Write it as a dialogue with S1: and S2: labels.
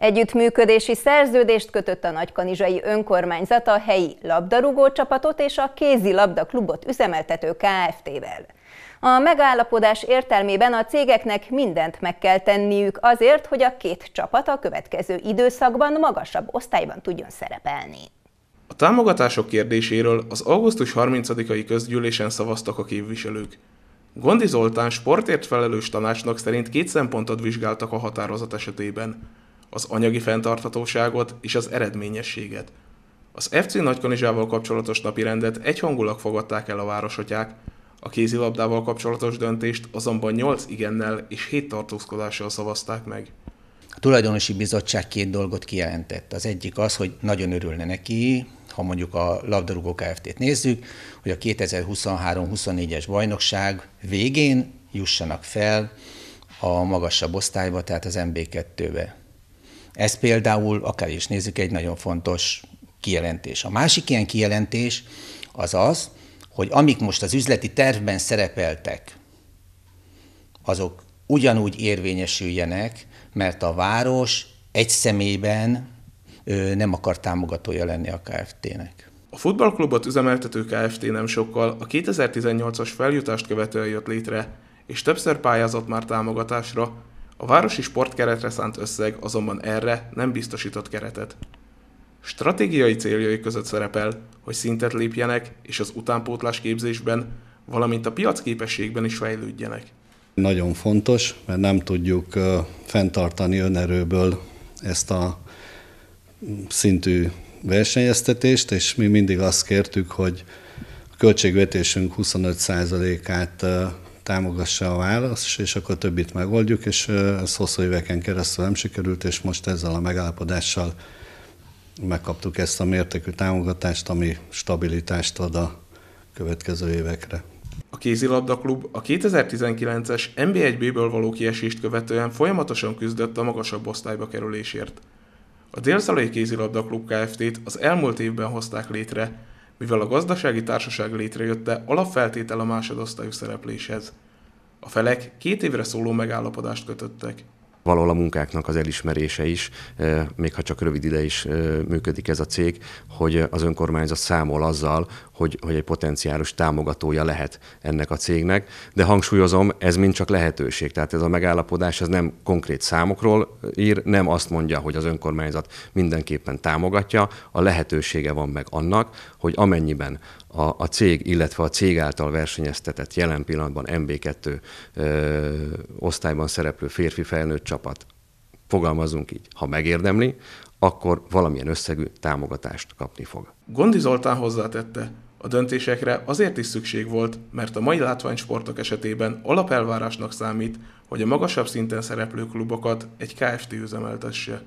S1: Együttműködési szerződést kötött a nagykanizsai önkormányzat a helyi labdarúgó csapatot és a kézi labda klubot üzemeltető KFT-vel. A megállapodás értelmében a cégeknek mindent meg kell tenniük azért, hogy a két csapat a következő időszakban magasabb osztályban tudjon szerepelni.
S2: A támogatások kérdéséről az augusztus 30-ai közgyűlésen szavaztak a képviselők. Gondi Zoltán sportért felelős tanácsnok szerint két szempontot vizsgáltak a határozat esetében az anyagi fenntarthatóságot és az eredményességet. Az FC Nagykanizsával kapcsolatos napirendet egyhangulag fogadták el a városotyák, a kézilabdával kapcsolatos döntést azonban 8 igennel és 7 tartózkodással szavazták meg.
S3: A tulajdonosi bizottság két dolgot kijelentett. Az egyik az, hogy nagyon örülne neki, ha mondjuk a labdarúgó Kft-t nézzük, hogy a 2023-24-es bajnokság végén jussanak fel a magasabb osztályba, tehát az MB2-be. Ez például, akár is nézzük, egy nagyon fontos kijelentés. A másik ilyen kijelentés az az, hogy amik most az üzleti tervben szerepeltek, azok ugyanúgy érvényesüljenek, mert a város egy személyben nem akar támogatója lenni a KFT-nek.
S2: A futballklubot üzemeltető KFT nem sokkal a 2018-as feljutást követően jött létre, és többször pályázott már támogatásra, a városi sportkeretre szánt összeg azonban erre nem biztosított keretet. Stratégiai céljai között szerepel, hogy szintet lépjenek és az utánpótlás képzésben, valamint a piacképességben is fejlődjenek.
S4: Nagyon fontos, mert nem tudjuk fenntartani önerőből ezt a szintű versenyeztetést, és mi mindig azt kértük, hogy a költségvetésünk 25%-át támogassa a válasz, és akkor többit megoldjuk, és ez hosszú éveken keresztül nem sikerült, és most ezzel a megállapodással megkaptuk ezt a mértékű támogatást, ami stabilitást ad a következő évekre.
S2: A kézilabda klub a 2019-es NB1-ből való kiesést követően folyamatosan küzdött a magasabb osztályba kerülésért. A Délszalai Kézilabda Klub Kft-t az elmúlt évben hozták létre, mivel a gazdasági társaság létrejötte alapfeltétel a másodosztályú szerepléshez. A felek két évre szóló megállapodást kötöttek.
S1: Valahol a munkáknak az elismerése is, még ha csak rövid ide is működik ez a cég, hogy az önkormányzat számol azzal, hogy, hogy egy potenciális támogatója lehet ennek a cégnek, de hangsúlyozom, ez mind csak lehetőség. Tehát ez a megállapodás ez nem konkrét számokról ír, nem azt mondja, hogy az önkormányzat mindenképpen támogatja, a lehetősége van meg annak, hogy amennyiben a, a cég, illetve a cég által versenyeztetett jelen pillanatban MB2 ö, osztályban szereplő férfi felnőtt csapat, fogalmazunk így, ha megérdemli, akkor valamilyen összegű támogatást kapni fog.
S2: Gondi Zoltán hozzátette, a döntésekre azért is szükség volt, mert a mai látványsportok esetében alapelvárásnak számít, hogy a magasabb szinten szereplő klubokat egy KFT üzemeltesse.